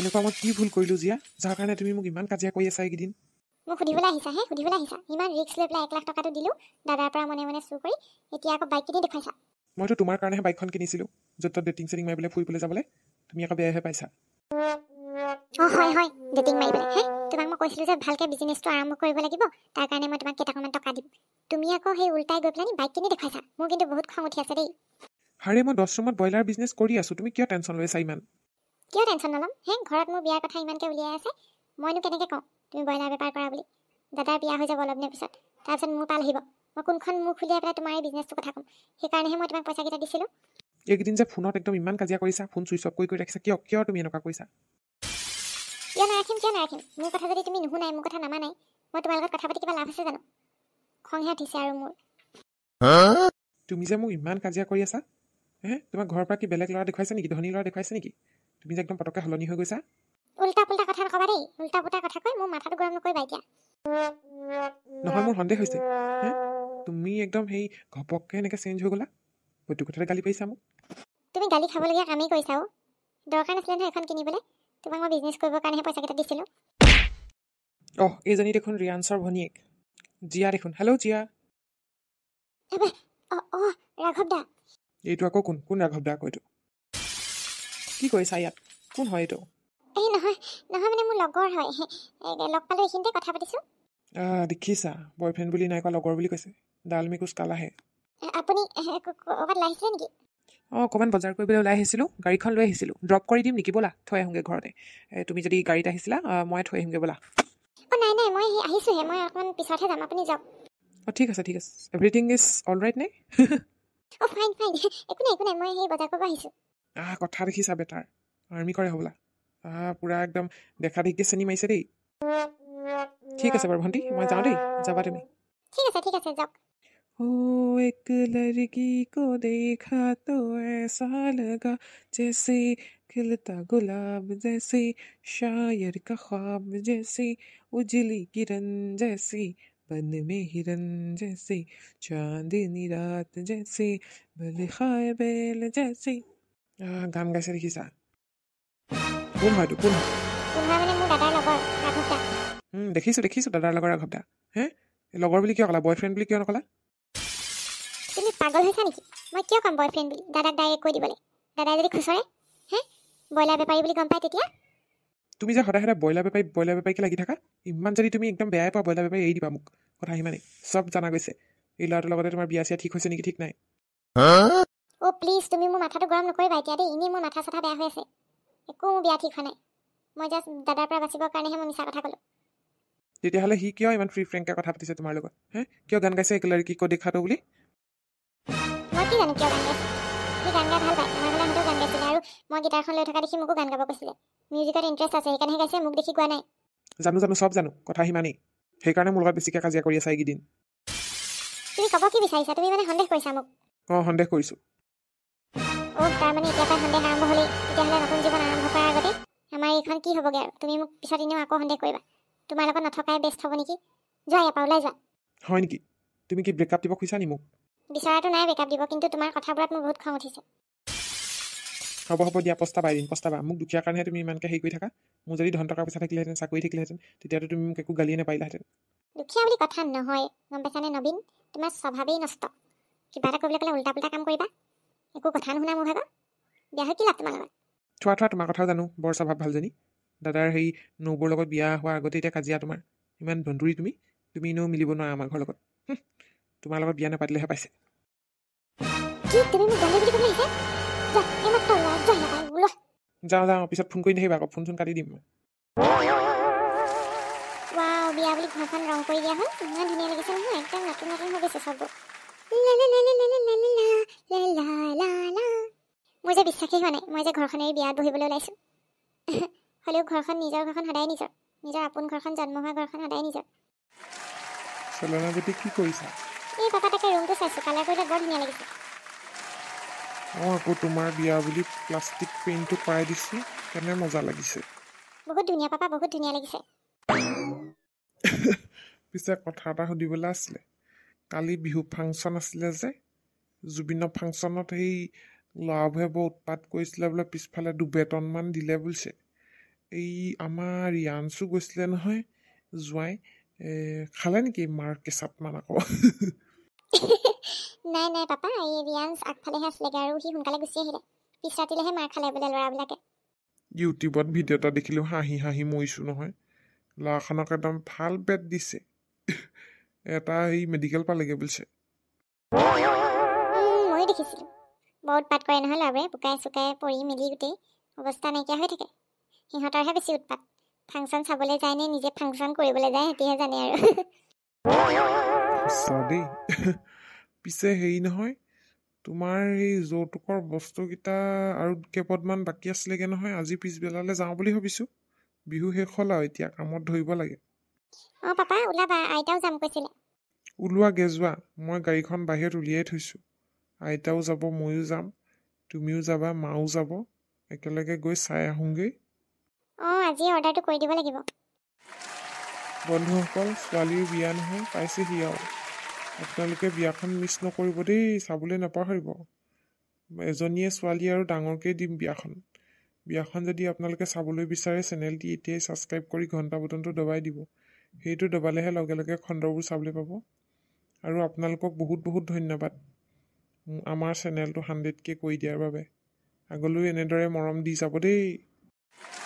এনেকুৱা মই কি ভুল কৰিলোঁ জীয়া যাৰ কাৰণে তুমি মোক ইমান কাজিয়া কৰি আছা এইকেইদিন মোক সুধিবলৈ আহিছা হে সুধিবলৈ আহিছা ইমান ৰিস্ক লৈ পেলাই এক লাখ টকাটো দিলোঁ দাদাৰ পৰা মনে মনে চুৰ কৰি এতিয়া আকৌ বাইক কিনি দেখুৱাইছা মইতো তোমাৰ কাৰণেহে বাইকখন কিনিছিলোঁ য'ত ত'ত ডেটিং চেটিং মাৰিবলৈ ফুৰিবলৈ যাবলৈ তুমি আকৌ বেয়াহে পাইছা অঁ হয় হয় ডেটিং মাৰিবলৈ হে তোমাক মই কৈছিলোঁ যে ভালকৈ বিজনেছটো আৰম্ভ কৰিব লাগিব তাৰ কাৰণে মই তোমাক কেইটকামান টকা দিম তুমি আকৌ সেই ওলটাই গৈ পেলাই বাইক কিনি দেখুৱাইছা মোৰ কিন্তু বহুত খং উঠি আছে দেই হাৰে মই দহ ৰুমত ব্ৰইলাৰ বিজনেছ কৰি আছোঁ তুমি কিয় টেনশ্যন লৈছা ইমান কিয় টেনশ্যন নলম হে ঘৰত মোৰ বিয়াৰ কথা ইমানকৈ উলিয়াই আছে মইনো কেনেকৈ কওঁ তুমি ব্ৰইলাৰ বেপাৰ কৰা বুলি দাদাৰ বিয়া হৈ যাব অলপ দিনৰ পিছত তাৰপিছত মোৰ পৰা আহিব মই কোনখন মুখ খুলিয়াই পেলাই তোমাৰ এই বিজনেছটোৰ কথা ক'ম সেইকাৰণেহে মই তোমাক পইচাকেইটা দিছিলোঁ এইকেইদিন যে ফোনত একদম ইমান কাজিয়া কৰিছা ফোন চুইচ অফ কৰি কৰি ৰাখিছা কিয় কিয় তুমি এনেকুৱা কৰিছা কিয় নাৰাখিম কিয় নাৰাখিম মোৰ কথা যদি তুমি নুশুনাই মোৰ কথা নামানাই মই তোমাৰ লগত কথা পাতি কিবা লাভ আছে জানো খংহে উঠিছে আৰু মোৰ তুমি যে মোক ইমান কাজিয়া কৰি আছা হে তোমাক ঘৰৰ পৰা কি বেলেগ ল'ৰা দেখুৱাইছে নেকি ধনী ল'ৰা দেখুৱাইছে নেকি তুমি যে একদম পটককৈ সলনি হৈ গৈছা উল্টা পুল্টা কথা নক'বা দেই উল্টা পুল্টা কথা কৈ মোৰ মাথাটো গৰম নকৰিবা এতিয়া নহয় মোৰ সন্দেহ হৈছে তুমি একদম সেই ঘপককৈ এনেকৈ চেঞ্জ হৈ গ'লা প্ৰতি কথাতে গালি পাৰিছা মোক তুমি গালি খাবলগীয়া কামেই কৰিছা দৰকাৰ নাছিলে নহয় এখন কিনিবলৈ তোমাক মই বিজনেছ কৰিবৰ কাৰণেহে পইচাকেইটা দিছিলোঁ অহ এইজনী দেখোন ৰিয়ানছৰ ভনীয়েক জিয়া দেখোন হেল্ল' জিয়া অঁ অঁ ৰাঘৱ দা এইটো আকৌ কোন কোন ৰাঘৱ দা আকৌ কি কৰিছা ইয়াত কোন হয় এইটো এই নহয় নহয় মানে মোৰ লগৰ হয় লগ পালোঁ এইখিনিতে কথা পাতিছোঁ দেখিছা বয়ফ্ৰেণ্ড বুলি নাই কোৱা লগৰ বুলি কৈছে ডালমি কোচ কালাহে আপুনি ক'ৰবাত লাগিছিলে নেকি অঁ অকণমান বজাৰ কৰিবলৈ ওলাই আহিছিলোঁ গাড়ীখন লৈ আহিছিলোঁ ড্ৰপ কৰি দিম নেকি ব'লা থৈ আহোঁগৈ ঘৰতে তুমি যদি গাড়ীত আহিছিলা মই থৈ আহোঁগৈ ব'লা অঁ নাই নাই মই আহিছোঁহে মই অকণমান পিছতহে যাম আপুনি যাওক অঁ ঠিক আছে ঠিক আছে এভৰিথিং ইজ অল ৰাইট নে অঁ ফাইন ফাইন একো নাই একো নাই মই সেই বজাৰ কৰিব আহিছোঁ আহ কথা দেখিছা বেটাৰ আৰ্মি কৰে হ'বলা আহ एकदम একদম দেখা দেখিকে চেনি মাৰিছে দেই ঠিক আছে বাৰু ভণ্টি মই যাওঁ দেই যাবা एक लड़की को देखा तो ऐसा लगा जैसे खिलता गुलाब जैसे शायर का ख्वाब जैसे उजली किरण जैसे बन में हिरन जैसे चांदनी रात जैसे बल खाए बैल जैसे গান গাইছে দেখিছা কোন হয়তো কোন দেখিছোঁ দেখিছোঁ দাদাৰ লগৰ ৰাঘৱদা হে লগৰ বুলি কিয় ক'লা বয়ফ্ৰেণ্ড বুলি কিয় নক'লা তুমি পাগল হৈছা নেকি মই কিয় ক'ম বয়ফ্ৰেণ্ড বুলি দাদাক ডাইৰেক্ট কৈ দিবলৈ দাদাই যদি খুচৰে হে ব্ৰইলাৰ বেপাৰী বুলি গম পায় তেতিয়া তুমি যে সদায় সদায় ব্ৰইলাৰ বেপাৰী ব্ৰইলাৰ বেপাৰীকে লাগি থাকা ইমান যদি তুমি একদম বেয়াই পোৱা ব্ৰইলাৰ বেপাৰী এৰি দিবা মোক কথা সিমানেই চব জনা গৈছে এই ল'ৰাটোৰ লগতে তোমাৰ বিয়া চিয়া ঠিক হৈছে নেকি ঠিক নাই প্লিজ তুমি মোৰ মাথাটো গৰম নকৰিবা এতিয়া দেই এনেই মোৰ মাথা চাথা বেয়া হৈ আছে একো মোৰ বিয়া ঠিক হোৱা নাই মই জাষ্ট দাদাৰ পৰা বাচিবৰ কাৰণেহে মই মিছা কথা ক'লোঁ তেতিয়াহ'লে সি কিয় ইমান ফ্ৰী ফ্ৰেংকে কথা পাতিছে তোমাৰ লগত হে কিয় গান গাইছে একেলগে কি কৈ দেখাটো বুলি মই কি জানো কিয় গান গাইছে সি গান গাই ভাল পায় আমাৰ ঘৰলৈ সিহঁতেও গান গাইছিলে আৰু মই গীটাৰখন লৈ থকা দেখি মোকো গান গাব কৈছিলে মিউজিকত ইণ্টাৰেষ্ট আছে সেইকাৰণে গাইছে মোক দেখি কোৱা নাই জানো জানো চব জানো কথা সিমানেই সেইকাৰণে মোৰ লগত বেছিকৈ কাজিয়া কৰি আছে এইকেইদিন তুমি ক'ব কি বিচাৰিছা তুমি মানে সন্দেহ কৰিছা মোক অঁ সন্দেহ কৰিছোঁ অহ তাৰ মানে এতিয়া পৰা আৰম্ভ হ'লেই তেতিয়াহ'লে নতুন জীৱন আৰম্ভ কৰাৰ আগতে আমাৰ এইখন কি হ'বগৈ আৰু তুমি মোক পিছত এনেও আকৌ সন্দেহ কৰিবা তোমাৰ লগত নথকাই বেষ্ট হ'ব নেকি যোৱা ইয়াৰ পৰা ওলাই যোৱা হয় নেকি তুমি কি ব্ৰেকআপ দিব খুজিছা নি মোক বিচৰাটো নাই ব্ৰেকআপ দিব কিন্তু তোমাৰ কথাবোৰত মোৰ বহুত খং উঠিছে হ'ব হ'ব দিয়া পস্তাবা এদিন পস্তাবা মোক দুখীয়া কাৰণে তুমি ইমানকৈ হেৰি কৰি থাকা মোৰ যদি ধন টকা পইচা থাকিলেহেঁতেন চাকৰি থাকিলেহেঁতেন তেতিয়াতো তুমি মোক একো গালিয়ে নাপালাহেঁতেন দুখীয়া বুলি কথা নহয় গম পাইছানে নবীন তোমাৰ স্বভাৱেই নষ্ট কিবা এটা কৰিবলৈ ক'লে উল্টা পুল্টা কাম কৰিবা একো কথা নুশুনা মোৰ ভাগৰ বিয়া হৈ কি লাভ তোমাৰ লগত থোৱা থোৱা তোমাৰ কথাও জানো বৰ স্বভাৱ ভালজনী দাদাৰ সেই নবৌৰ লগত বিয়া হোৱাৰ আগতে এতিয়া কাজিয়া তোমাৰ ইমান ধুন্দুৰি তুমি তুমি ইনেও মিলিব নোৱাৰা আমাৰ ঘৰৰ লগত তোমাৰ লগত বিয়া নাপাতিলেহে পাইছে যাওঁ যাওঁ পিছত ফোন কৰি নাহিবা আকৌ ফোন চোন কাটি দিম মই বিয়া বুলি ঘৰখন ৰং কৰি দিয়া হ'ল ইমান ধুনীয়া লাগিছে নহয় একদম নতুন নতুন হৈ গৈছে চববোৰ মোৰ যে বিশ্বাসেই হোৱা নাই মই যে ঘৰখন এৰি বিয়াত বহিবলৈ ওলাইছোঁ হ'লেও ঘৰখন নিজৰ ঘৰখন সদায় নিজৰ নিজৰ আপোন ঘৰখন জন্ম হোৱা ঘৰখন সদায় নিজৰ কি কৰিছা এই পাপা তাকে ৰুমটো চাইছোঁ কালাৰ কৰিলে বৰ ধুনীয়া লাগিছে অঁ আকৌ তোমাৰ বিয়া বুলি প্লাষ্টিক পেইণ্টটো পাই দিছোঁ কেনে মজা লাগিছে বহুত ধুনীয়া পাপা বহুত ধুনীয়া লাগিছে পিছে কথা এটা সুধিবলৈ আছিলে কালি বিহু ফাংচন আছিলে যে জুবিনৰ ফাংচনত সেই ল'ৰাবোৰে বৰ উৎপাত কৰিছিলে বোলে পিছফালে দুবেতনমান দিলে বুলিছে এই আমাৰ ৰিয়ানছো গৈছিলে নহয় জোঁৱাই খালে নেকি মাৰ কেচাপমান আকৌ নাই নাই পাপা এই ৰিয়ানছ আগফালেহে আছিলেগৈ আৰু সি সোনকালে গুচি আহিলে পিছ ৰাতিলেহে মাৰ খালে বোলে ল'ৰাবিলাকে ইউটিউবত ভিডিঅ' এটা দেখিলোঁ হাঁহি হাঁহি মৰিছোঁ নহয় ল'ৰাখনক একদম ভাল বেট দিছে এটা এই মেডিকেল পালেগৈ বুলিছে ময়ো দেখিছিলোঁ বহুত উৎপাত কৰে নহয় ল'ৰাবোৰে বোকাই চোকাই পৰি মেলি গোটেই অৱস্থা নাইকিয়া হৈ থাকে সিহঁতৰহে বেছি উৎপাত ফাংচন চাবলৈ যায় নে নিজে ফাংচন কৰিবলৈ যায় সিহঁতিহে জানে আৰু দেই পিছে হেৰি নহয় তোমাৰ সেই যৌতুকৰ বস্তুকেইটা আৰু কেইপদমান বাকী আছিলেগৈ নহয় আজি পিছবেলালৈ যাওঁ বুলি ভাবিছোঁ বিহু শেষ হ'ল আৰু এতিয়া কামত ধৰিব লাগে অঁ পাপা ওলাবা আইতাও যাম কৈছিলে ওলোৱা গেজোৱা মই গাড়ীখন বাহিৰত উলিয়াই থৈছোঁ আইতাও যাব ময়ো যাম তুমিও যাবা মাও যাব একেলগে গৈ চাই আহোঁগৈ অঁ আজি অৰ্ডাৰটো কৰি দিব লাগিব বন্ধুসকল ছোৱালীৰ বিয়া নহয় পাইছেহি আৰু আপোনালোকে বিয়াখন মিছ নকৰিব দেই চাবলৈ নাপাহৰিব এজনীয়ে ছোৱালী আৰু ডাঙৰকৈয়ে দিম বিয়াখন বিয়াখন যদি আপোনালোকে চাবলৈ বিচাৰে চেনেলটি এতিয়াই ছাবস্ক্ৰাইব কৰি ঘণ্টা বটনটো দবাই দিব সেইটো দবালেহে লগে লগে খণ্ডবোৰ চাবলৈ পাব আৰু আপোনালোকক বহুত বহুত ধন্যবাদ আমাৰ চেনেলটো হাণ্ড্ৰেডকৈ কৈ দিয়াৰ বাবে আগলৈও এনেদৰে মৰম দি যাব দেই